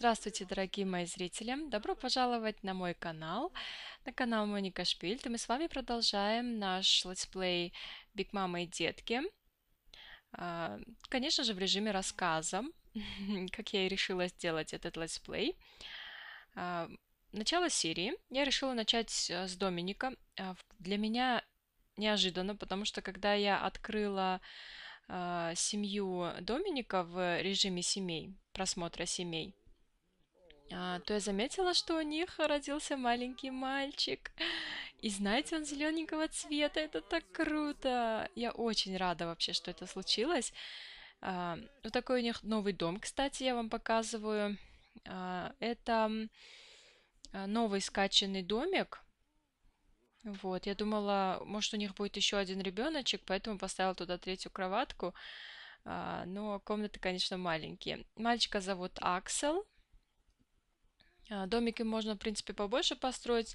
Здравствуйте, дорогие мои зрители! Добро пожаловать на мой канал, на канал Моника Шпильт. И мы с вами продолжаем наш летсплей Биг Мама и Детки. А, конечно же, в режиме рассказа, как я и решила сделать этот летсплей. А, начало серии. Я решила начать с Доминика. А, для меня неожиданно, потому что когда я открыла семью Доминика в режиме семей, просмотра семей, а, то я заметила, что у них родился маленький мальчик. И знаете, он зелененького цвета, это так круто! Я очень рада вообще, что это случилось. Вот а, ну, такой у них новый дом, кстати, я вам показываю. А, это новый скачанный домик. Вот, я думала, может, у них будет еще один ребеночек, поэтому поставила туда третью кроватку. Но комнаты, конечно, маленькие. Мальчика зовут Аксель. А, домики можно, в принципе, побольше построить,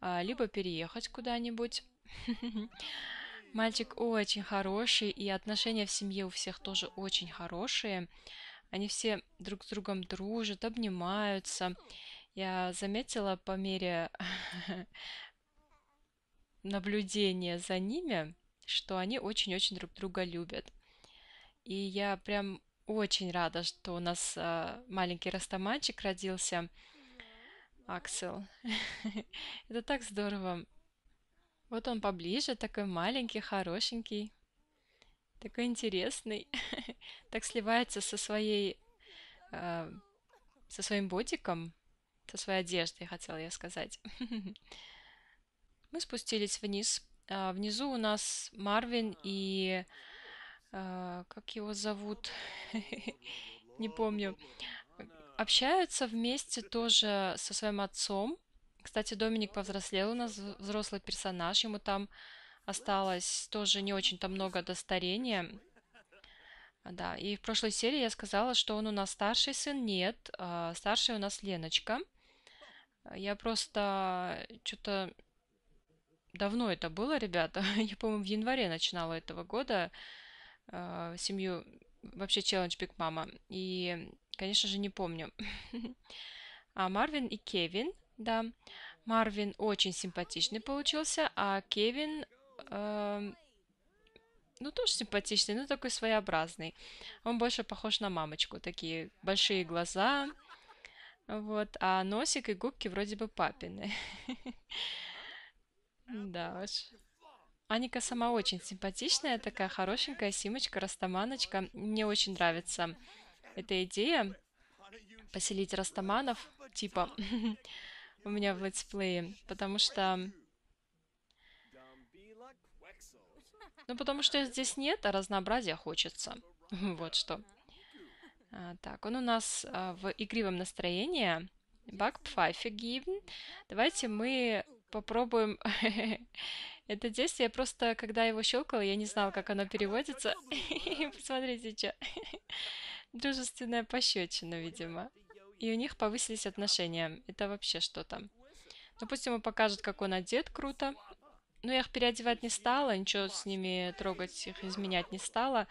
а, либо переехать куда-нибудь. Мальчик очень хороший, и отношения в семье у всех тоже очень хорошие. Они все друг с другом дружат, обнимаются. Я заметила по мере наблюдения за ними, что они очень-очень друг друга любят. И я прям очень рада, что у нас а, маленький растаманчик родился. Аксел. Это так здорово. Вот он поближе, такой маленький, хорошенький, такой интересный. так сливается со своей, э, со своим ботиком, со своей одеждой, хотела я сказать. Мы спустились вниз. А, внизу у нас Марвин и... Э, как его зовут? Не помню общаются вместе тоже со своим отцом. Кстати, Доминик повзрослел у нас, взрослый персонаж, ему там осталось тоже не очень-то много до старения. Да, и в прошлой серии я сказала, что он у нас старший сын. Нет, а старшая у нас Леночка. Я просто что-то... Давно это было, ребята. Я, по-моему, в январе начинала этого года э, семью... Вообще челлендж Биг Мама. И конечно же, не помню. А Марвин и Кевин, да. Марвин очень симпатичный получился, а Кевин, э, ну, тоже симпатичный, но такой своеобразный. Он больше похож на мамочку, такие большие глаза, вот, а носик и губки вроде бы папины. Да уж. Аника сама очень симпатичная, такая хорошенькая симочка, растаманочка. Мне очень нравится эта идея поселить растаманов, типа, у меня в летсплее, потому что... Ну, потому что здесь нет, а разнообразия хочется. вот что. А, так, он у нас а, в игривом настроении. Бак Pfeife Давайте мы попробуем это действие. Я просто, когда его щелкала, я не знала, как оно переводится. Посмотрите, что. Дружественная пощечина, видимо. И у них повысились отношения. Это вообще что-то. Допустим, он покажет, как он одет круто. Но я их переодевать не стала, ничего с ними трогать, их изменять не стала.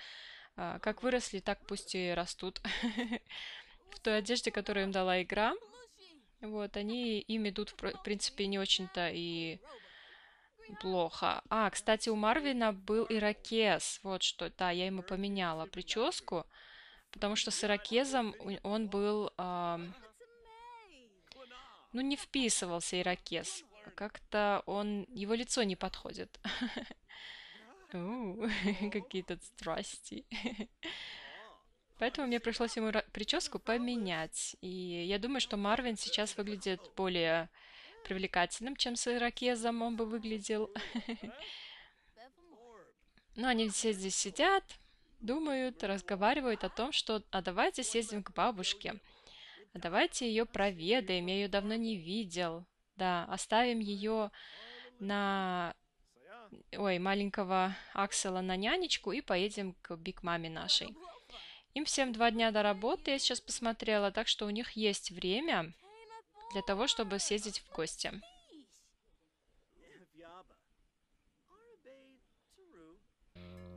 А, как выросли, так пусть и растут. В той одежде, которую им дала игра. Вот, они им идут, в принципе, не очень-то и плохо. А, кстати, у Марвина был ирокез. Вот что, да, я ему поменяла прическу потому что с иракезом он был, а, ну, не вписывался иракез. Как-то он, его лицо не подходит. Какие-то страсти. Поэтому мне пришлось ему прическу поменять. И я думаю, что Марвин сейчас выглядит более привлекательным, чем с иракезом он бы выглядел. Но они все здесь сидят, думают, разговаривают о том, что «а давайте съездим к бабушке», «а давайте ее проведаем, я ее давно не видел», да, оставим ее на ой, маленького Аксела на нянечку и поедем к Биг Маме нашей. Им всем два дня до работы, я сейчас посмотрела, так что у них есть время для того, чтобы съездить в гости.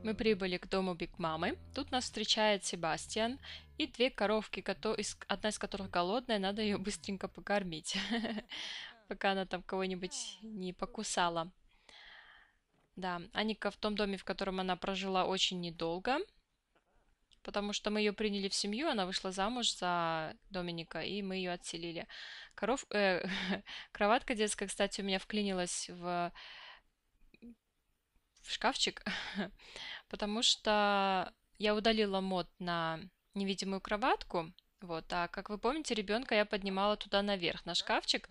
Мы прибыли к дому Биг Мамы. Тут нас встречает Себастьян и две коровки, одна из которых голодная, надо ее быстренько покормить, пока она там кого-нибудь не покусала. Да, Аника в том доме, в котором она прожила очень недолго, потому что мы ее приняли в семью, она вышла замуж за Доминика, и мы ее отселили. Коров... Э, кроватка детская, кстати, у меня вклинилась в в шкафчик, потому что я удалила мод на невидимую кроватку. Вот, а как вы помните, ребенка я поднимала туда наверх, на шкафчик,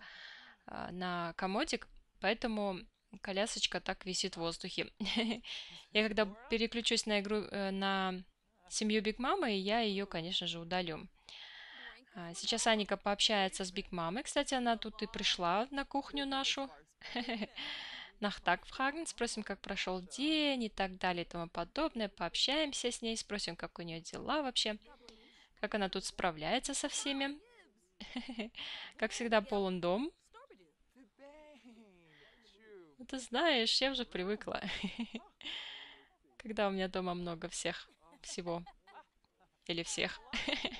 а, на комодик, поэтому колясочка так висит в воздухе. Я когда переключусь на игру э, на семью Биг Мамы, я ее, конечно же, удалю. А, сейчас Аника пообщается с Биг Мамой. Кстати, она тут и пришла на кухню нашу. нах так фрагн, спросим, как прошел день и так далее и тому подобное, пообщаемся с ней, спросим, как у нее дела вообще, как она тут справляется со всеми. Как всегда, полон дом. Ну, ты знаешь, я уже привыкла. Когда у меня дома много всех всего. Или всех.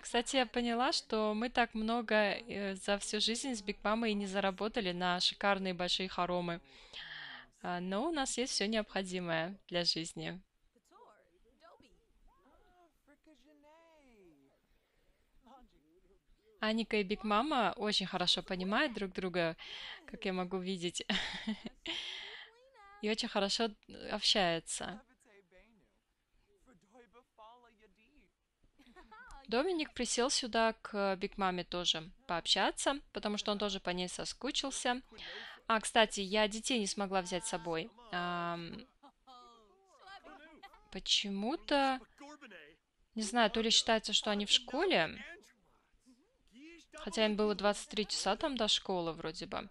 Кстати, я поняла, что мы так много э, за всю жизнь с Биг Мамой не заработали на шикарные большие хоромы. А, но у нас есть все необходимое для жизни. Аника и Биг Мама очень хорошо понимают друг друга, как я могу видеть, и очень хорошо общаются. Доминик присел сюда к Биг Маме тоже пообщаться, потому что он тоже по ней соскучился. А, кстати, я детей не смогла взять с собой. А, Почему-то... Не знаю, то ли считается, что они в школе, хотя им было 23 часа там до школы вроде бы,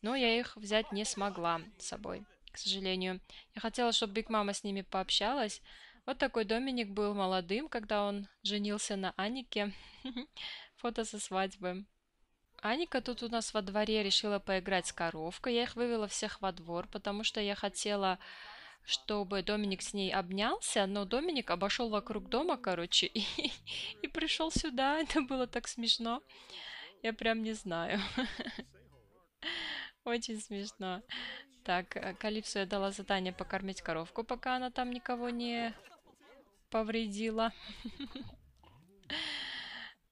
но я их взять не смогла с собой, к сожалению. Я хотела, чтобы Биг Мама с ними пообщалась, вот такой Доминик был молодым, когда он женился на Анике. Фото со свадьбы. Аника тут у нас во дворе решила поиграть с коровкой. Я их вывела всех во двор, потому что я хотела, чтобы Доминик с ней обнялся, но Доминик обошел вокруг дома, короче, и, и пришел сюда. Это было так смешно. Я прям не знаю. Очень смешно. Так, э, Калипсу я дала задание покормить коровку, пока она там никого не повредила.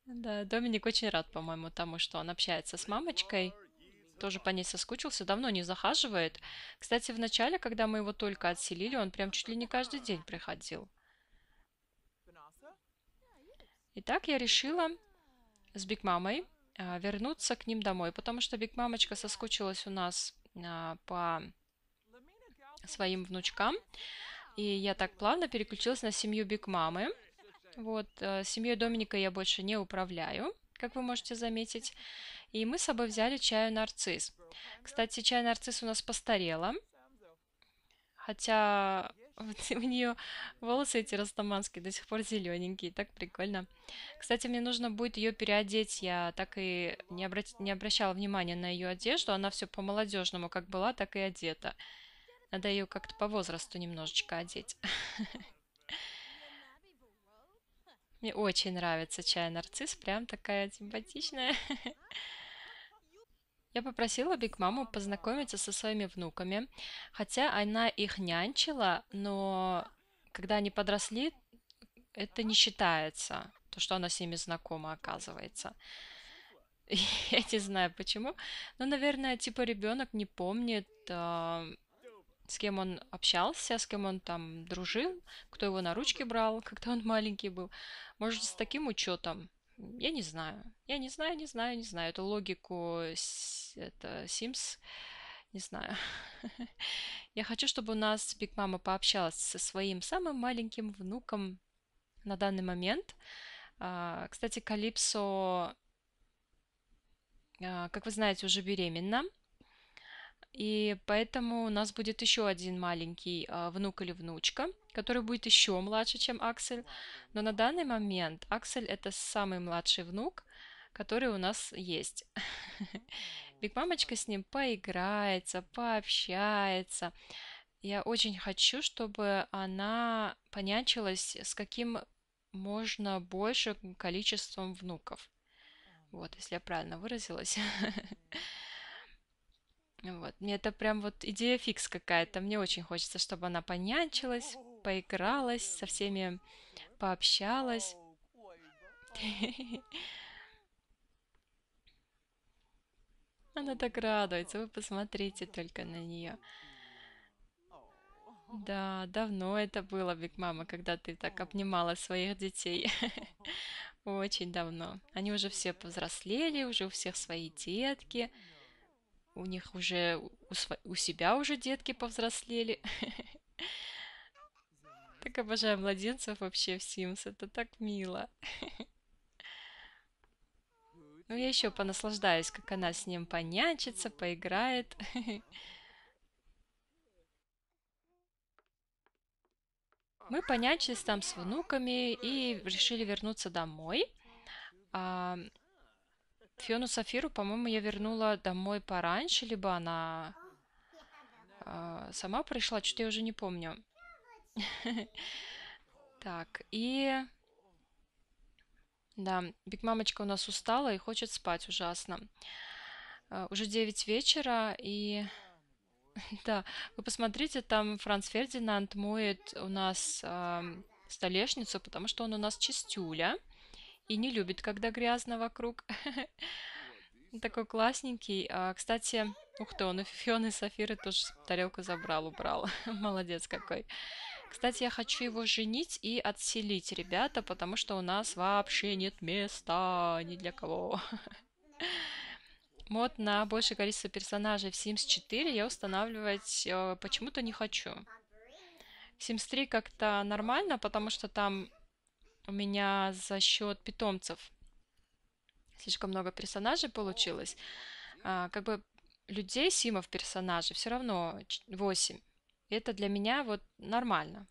Да, Доминик очень рад, по-моему, тому, что он общается с мамочкой. Тоже по ней соскучился, давно не захаживает. Кстати, в начале, когда мы его только отселили, он прям чуть ли не каждый день приходил. Итак, я решила с Биг Мамой а, вернуться к ним домой, потому что Биг Мамочка соскучилась у нас а, по своим внучкам. И я так плавно переключилась на семью Биг Мамы. Вот, э, семью Доминика я больше не управляю, как вы можете заметить. И мы с собой взяли чаю нарцисс. Кстати, чай нарцисс у нас постарела. Хотя вот у нее волосы эти растаманские до сих пор зелененькие, так прикольно. Кстати, мне нужно будет ее переодеть, я так и не, обрат... не обращала внимания на ее одежду, она все по-молодежному как была, так и одета. Надо ее как-то по возрасту немножечко одеть. Мне очень нравится чай-нарцисс, прям такая симпатичная. Я попросила Биг Маму познакомиться со своими внуками, хотя она их нянчила, но когда они подросли, это не считается, то, что она с ними знакома, оказывается. Я не знаю почему, но, наверное, типа ребенок не помнит а, с кем он общался, с кем он там дружил, кто его на ручки брал, когда он маленький был. Может, с таким учетом. Я не знаю. Я не знаю, не знаю, не знаю. Эту логику это Sims не знаю. Я хочу, чтобы у нас Биг Мама пообщалась со своим самым маленьким внуком на данный момент. А, кстати, Калипсо, а, как вы знаете, уже беременна. И поэтому у нас будет еще один маленький а, внук или внучка, который будет еще младше, чем Аксель. Но на данный момент Аксель это самый младший внук, который у нас есть. Биг Мамочка с ним поиграется, пообщается. Я очень хочу, чтобы она понячилась, с каким можно больше количеством внуков. Вот, если я правильно выразилась. Вот. Мне это прям вот идея фикс какая-то. Мне очень хочется, чтобы она понянчилась, поигралась, со всеми пообщалась. Она так радуется, вы посмотрите только на нее. Да, давно это было, Биг Мама, когда ты так обнимала своих детей. Очень давно. Они уже все повзрослели, уже у всех свои детки у них уже, у, сво... у себя уже детки повзрослели. Так обожаю младенцев вообще в Sims, это так мило. Ну, я еще понаслаждаюсь, как она с ним понячится, поиграет. Мы понячились там с внуками и решили вернуться домой. А, Фиону Сафиру, по-моему, я вернула домой пораньше, либо она э, сама пришла, что-то я уже не помню. Так, и... Да, Биг Мамочка у нас устала и хочет спать ужасно. А, уже 9 вечера, и... Да, вы посмотрите, там Франц Фердинанд моет у нас э, столешницу, потому что он у нас чистюля и не любит, когда грязно вокруг. Такой классненький. А, кстати, ух ты, он и Фион и Сафиры тоже тарелку забрал, убрал. Молодец какой. Кстати, я хочу его женить и отселить, ребята, потому что у нас вообще нет места ни для кого. Мод на большее количество персонажей в Sims 4 я устанавливать э, почему-то не хочу. В Sims 3 как-то нормально, потому что там у меня за счет питомцев слишком много персонажей получилось. А, как бы людей, симов персонажей все равно 8. Это для меня вот нормально.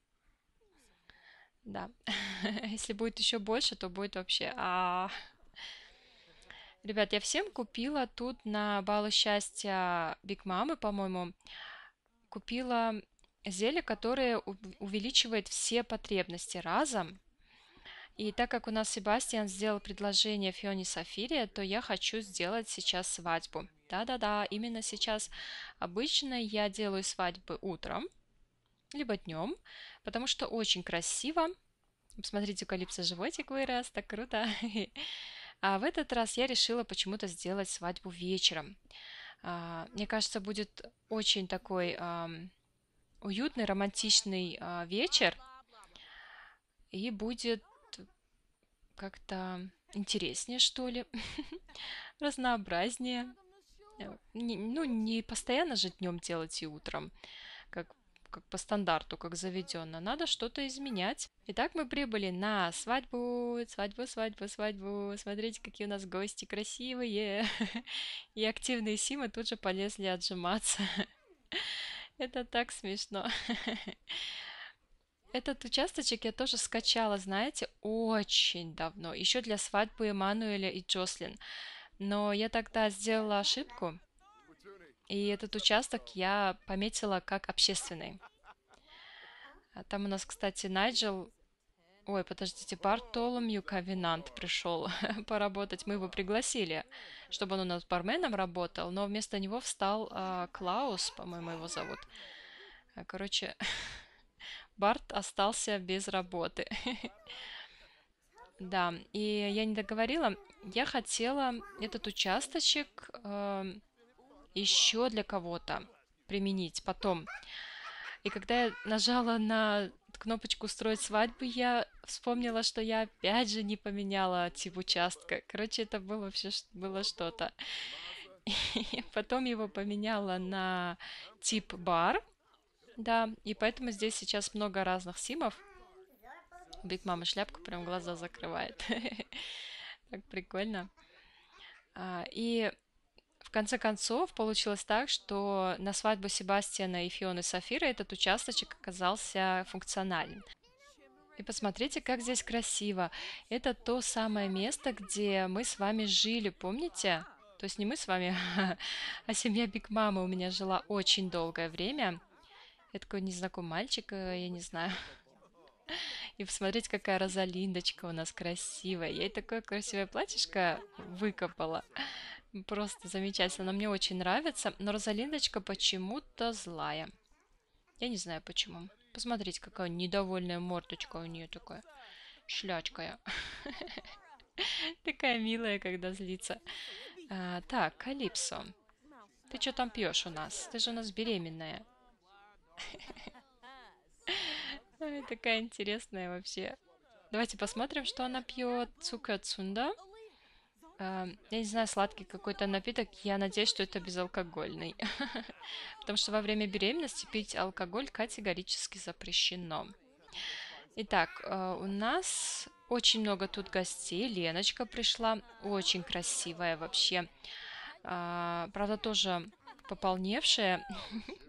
Да. Если будет еще больше, то будет вообще. А... Ребят, я всем купила тут на балу счастья Биг Мамы, по-моему, купила зелье, которое увеличивает все потребности разом. И так как у нас Себастьян сделал предложение Фионе Софире, то я хочу сделать сейчас свадьбу. Да-да-да, именно сейчас. Обычно я делаю свадьбы утром, либо днем, потому что очень красиво. Посмотрите, у Калипса животик вырос, так круто. А в этот раз я решила почему-то сделать свадьбу вечером. А, мне кажется, будет очень такой уютный, романтичный а, вечер. И будет как-то интереснее, что ли, разнообразнее. Э, ну, не постоянно же днем делать и утром, как, как по стандарту, как заведено. Надо что-то изменять. Итак, мы прибыли на свадьбу, свадьбу, свадьбу, свадьбу. Смотрите, какие у нас гости красивые. И активные симы тут же полезли отжиматься. Это так смешно. Этот участочек я тоже скачала, знаете, очень давно, еще для свадьбы Эммануэля и Джослин. Но я тогда сделала ошибку, и этот участок я пометила как общественный. А там у нас, кстати, Найджел... Ой, подождите, Бартоломью Ковенант пришел поработать. Мы его пригласили, чтобы он у нас барменом работал, но вместо него встал а, Клаус, по-моему, его зовут. А, короче, Барт остался без работы. Да, и я не договорила, я хотела этот участочек э, эм, еще для кого-то применить потом. И когда я нажала на кнопочку «Строить свадьбу», я вспомнила, что я опять же не поменяла тип участка. Короче, это было вообще было что-то. И потом его поменяла на тип «Бар», да, и поэтому здесь сейчас много разных симов. Биг Мама шляпку прям глаза закрывает. Так прикольно. А, и в конце концов получилось так, что на свадьбу Себастьяна и Фионы Сафира этот участочек оказался функционален. И посмотрите, как здесь красиво. Это то самое место, где мы с вами жили, помните? То есть не мы с вами, а семья Биг Мамы у меня жила очень долгое время – я такой незнакомый мальчик, э, я не знаю. И посмотрите, какая Розалиндочка у нас красивая. Я ей такое красивое платьишко выкопала. Просто замечательно. Она мне очень нравится. Но Розалиндочка почему-то злая. Я не знаю почему. Посмотрите, какая недовольная морточка у нее такая. Шлячкая. Такая милая, когда злится. А, так, Калипсо. Ты что там пьешь у нас? Ты же у нас беременная такая интересная вообще. Давайте посмотрим, что она пьет. Цукацунда. Э, я не знаю, сладкий какой-то напиток. Я надеюсь, что это безалкогольный. Потому что во время беременности пить алкоголь категорически запрещено. Итак, э, у нас очень много тут гостей. Леночка пришла. Очень красивая вообще. Э, правда, тоже пополневшая.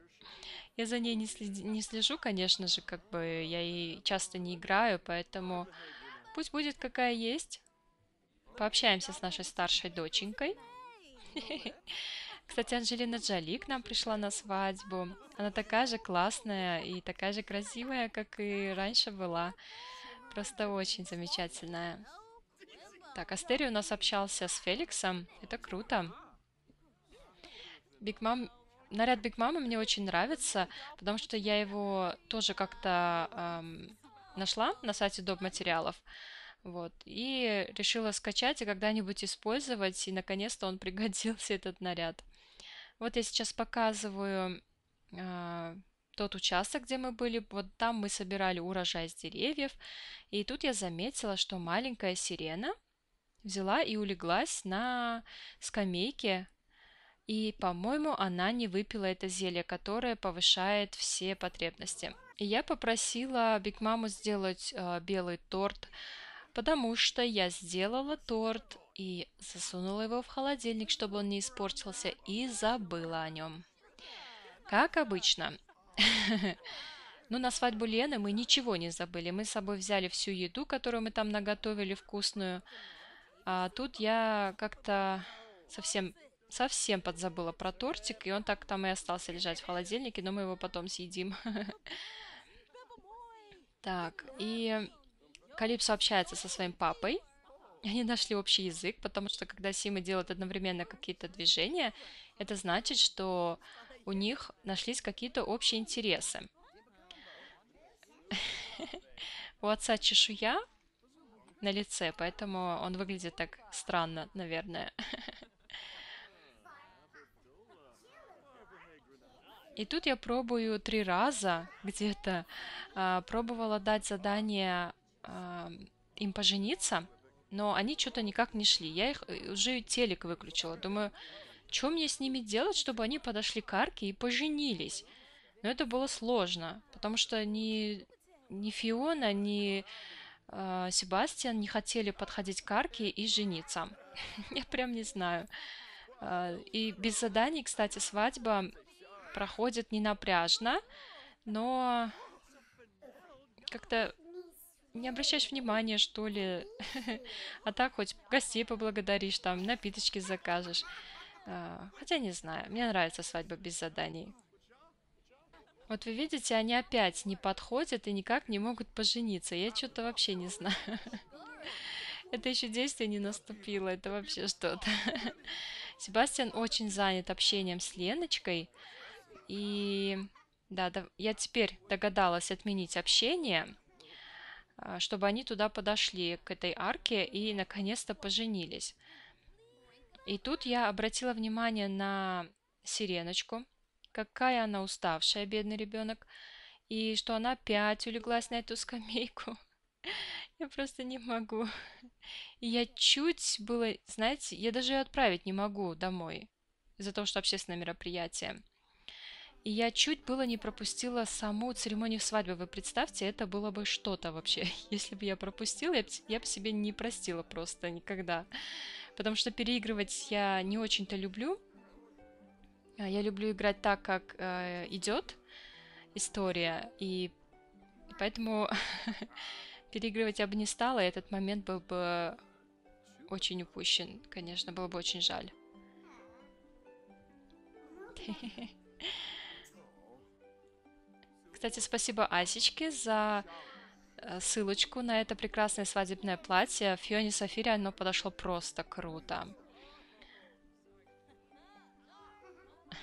Я за ней не, след... не слежу, конечно же, как бы я и часто не играю, поэтому пусть будет какая есть. Пообщаемся с нашей старшей доченькой. Кстати, Анжелина Джоли к нам пришла на свадьбу. Она такая же классная и такая же красивая, как и раньше была. Просто очень замечательная. Так, Астери у нас общался с Феликсом. Это круто. Биг Мам Наряд Биг Мамы мне очень нравится, потому что я его тоже как-то эм, нашла на сайте доп. материалов. Вот. И решила скачать и когда-нибудь использовать. И наконец-то он пригодился, этот наряд. Вот я сейчас показываю э, тот участок, где мы были. Вот там мы собирали урожай с деревьев. И тут я заметила, что маленькая сирена взяла и улеглась на скамейке и, по-моему, она не выпила это зелье, которое повышает все потребности. И я попросила Биг Маму сделать э, белый торт, потому что я сделала торт и засунула его в холодильник, чтобы он не испортился, и забыла о нем. Как обычно. Но ну, на свадьбу Лены мы ничего не забыли. Мы с собой взяли всю еду, которую мы там наготовили, вкусную. А тут я как-то совсем Совсем подзабыла про тортик, и он так там и остался лежать в холодильнике, но мы его потом съедим. Так, и Калипсо общается со своим папой. Они нашли общий язык, потому что когда Сима делает одновременно какие-то движения, это значит, что у них нашлись какие-то общие интересы. У отца чешуя на лице, поэтому он выглядит так странно, наверное. И тут я пробую три раза где-то, э, пробовала дать задание э, им пожениться, но они что-то никак не шли. Я их э, уже телек выключила. Думаю, что мне с ними делать, чтобы они подошли к арке и поженились? Но это было сложно, потому что ни, ни Фиона, ни э, Себастьян не хотели подходить к арке и жениться. Я прям не знаю. И без заданий, кстати, свадьба проходит не напряжно, но как-то не обращаешь внимания, что ли. А так хоть гостей поблагодаришь, там напиточки закажешь. А, хотя не знаю, мне нравится свадьба без заданий. Вот вы видите, они опять не подходят и никак не могут пожениться. Я что-то вообще не знаю. Это еще действие не наступило, это вообще что-то. Себастьян очень занят общением с Леночкой. И да, да, я теперь догадалась отменить общение, а, чтобы они туда подошли, к этой арке, и наконец-то поженились. И тут я обратила внимание на сиреночку, какая она уставшая, бедный ребенок, и что она опять улеглась на эту скамейку. Я просто не могу. я чуть было, знаете, я даже ее отправить не могу домой из за того, что общественное мероприятие. И я чуть было не пропустила саму церемонию свадьбы. Вы представьте, это было бы что-то вообще. Если бы я пропустила, я бы, себе не простила просто никогда. Потому что переигрывать я не очень-то люблю. А, я люблю играть так, как э, идет история. И поэтому переигрывать я бы не стала, и этот момент был бы очень упущен. Конечно, было бы очень жаль. Кстати, спасибо Асечке за э, ссылочку на это прекрасное свадебное платье. Фионе Софире оно подошло просто круто.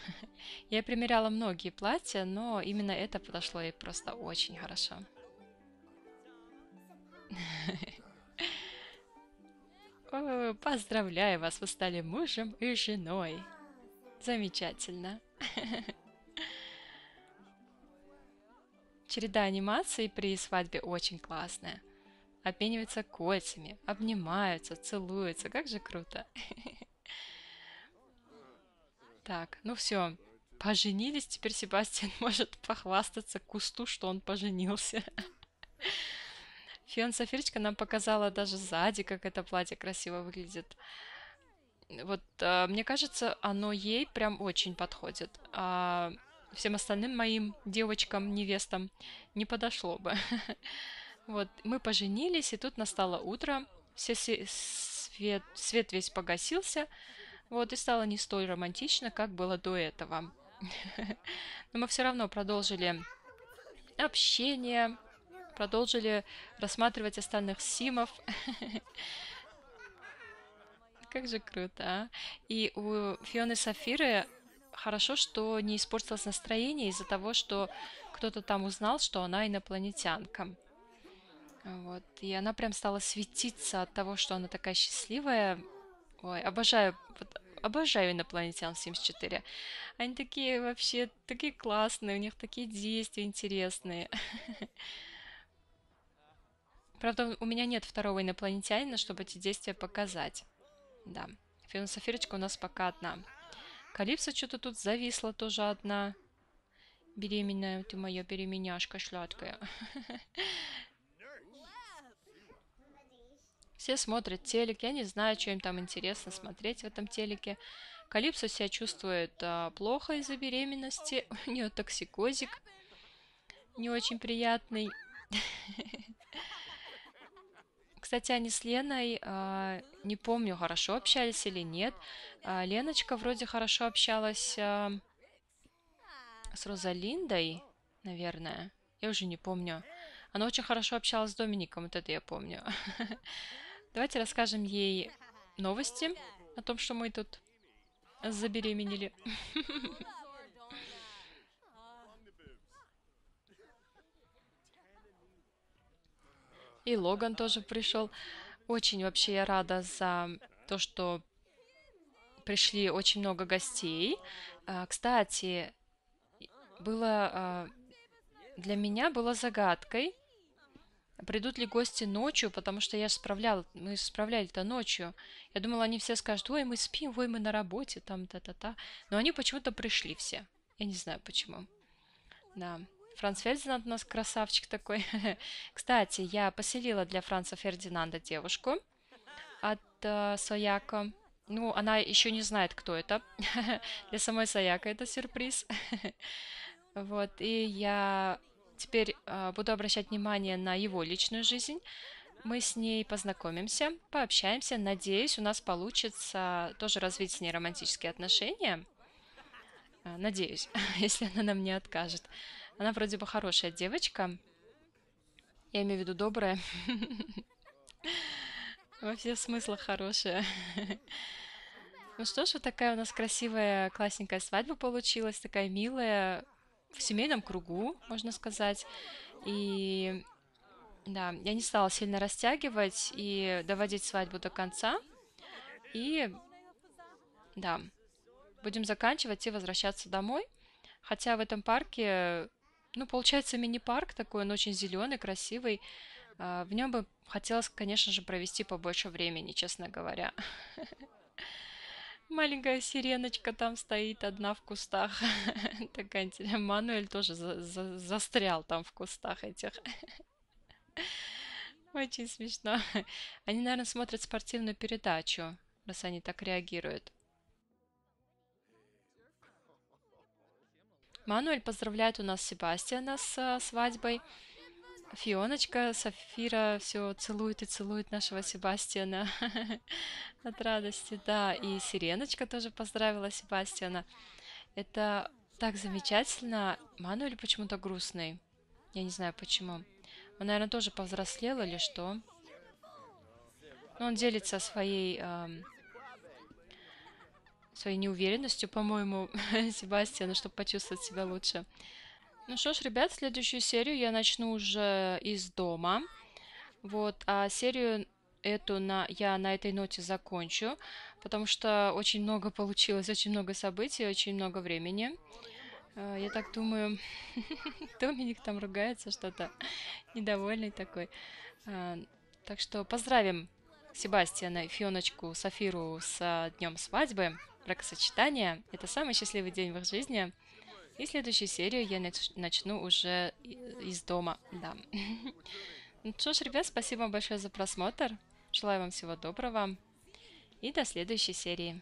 Я примеряла многие платья, но именно это подошло ей просто очень хорошо. поздравляю вас, вы стали мужем и женой. Замечательно. Череда анимаций при свадьбе очень классная. Обмениваются кольцами, обнимаются, целуются. Как же круто. Так, ну все. Поженились, теперь Себастьян может похвастаться кусту, что он поженился. Фион Софирочка нам показала даже сзади, как это платье красиво выглядит. Вот, а, мне кажется, оно ей прям очень подходит. А, всем остальным моим девочкам, невестам не подошло бы. Вот, мы поженились, и тут настало утро, все свет, свет весь погасился, вот, и стало не столь романтично, как было до этого. Но мы все равно продолжили общение, продолжили рассматривать остальных симов. Как же круто, а? И у Фионы Сафиры хорошо, что не испортилось настроение из-за того, что кто-то там узнал, что она инопланетянка. Вот. И она прям стала светиться от того, что она такая счастливая. Ой, обожаю, обожаю инопланетян в Sims 4. Они такие вообще, такие классные, у них такие действия интересные. Правда, у меня нет второго инопланетянина, чтобы эти действия показать. Да. Философирочка у нас пока одна. Калипсо что-то тут зависла тоже одна. Беременная ты моя беременяшка шляткая. Все смотрят телек. Я не знаю, что им там интересно смотреть в этом телеке. Калипсо себя чувствует а, плохо из-за беременности. У нее токсикозик. Не очень приятный. Кстати, они с Леной, а, не помню, хорошо общались или нет. А, Леночка вроде хорошо общалась а, с Розалиндой, наверное. Я уже не помню. Она очень хорошо общалась с Домиником, вот это я помню. Давайте расскажем ей новости о том, что мы тут забеременели. И Логан тоже пришел. Очень вообще я рада за то, что пришли очень много гостей. А, кстати, было а, для меня было загадкой, придут ли гости ночью, потому что я справляла, мы справляли это ночью. Я думала, они все скажут, ой, мы спим, ой, мы на работе, там, та-та-та. Но они почему-то пришли все. Я не знаю почему. Да. Франц Фердинанд у нас красавчик такой. Кстати, я поселила для Франца Фердинанда девушку от э, Сояко. Ну, она еще не знает, кто это. Для самой Саяка это сюрприз. Вот, и я теперь э, буду обращать внимание на его личную жизнь. Мы с ней познакомимся, пообщаемся. Надеюсь, у нас получится тоже развить с ней романтические отношения. Э, надеюсь, если она нам не откажет. Она вроде бы хорошая девочка. Я имею в виду добрая. Во всех смыслах хорошая. Ну что ж, вот такая у нас красивая, классненькая свадьба получилась, такая милая, в семейном кругу, можно сказать. И да, я не стала сильно растягивать и доводить свадьбу до конца. И да, будем заканчивать и возвращаться домой. Хотя в этом парке ну, получается мини-парк такой, он очень зеленый, красивый. А, в нем бы хотелось, конечно же, провести побольше времени, честно говоря. Маленькая сиреночка там стоит одна в кустах. Такая Мануэль тоже застрял там в кустах этих. Очень смешно. Они, наверное, смотрят спортивную передачу, раз они так реагируют. Мануэль поздравляет у нас Себастьяна с э, свадьбой. Фионочка, Сафира все целует и целует нашего Себастьяна от радости, да. И Сиреночка тоже поздравила Себастьяна. Это так замечательно. Мануэль почему-то грустный. Я не знаю почему. Он, наверное, тоже повзрослел или что. Но он делится своей эм, своей неуверенностью, по-моему, Себастьяна, чтобы почувствовать себя лучше. Ну что ж, ребят, следующую серию я начну уже из дома. Вот, а серию эту на, я на этой ноте закончу, потому что очень много получилось, очень много событий, очень много времени. Э, я так думаю, Доминик там ругается что-то, недовольный такой. Э, так что поздравим Себастьяна и Фионочку Сафиру с днем свадьбы бракосочетания. Это самый счастливый день в их жизни. И следующую серию я начну уже из дома, да. Ну что ж, ребят, спасибо вам большое за просмотр. Желаю вам всего доброго. И до следующей серии.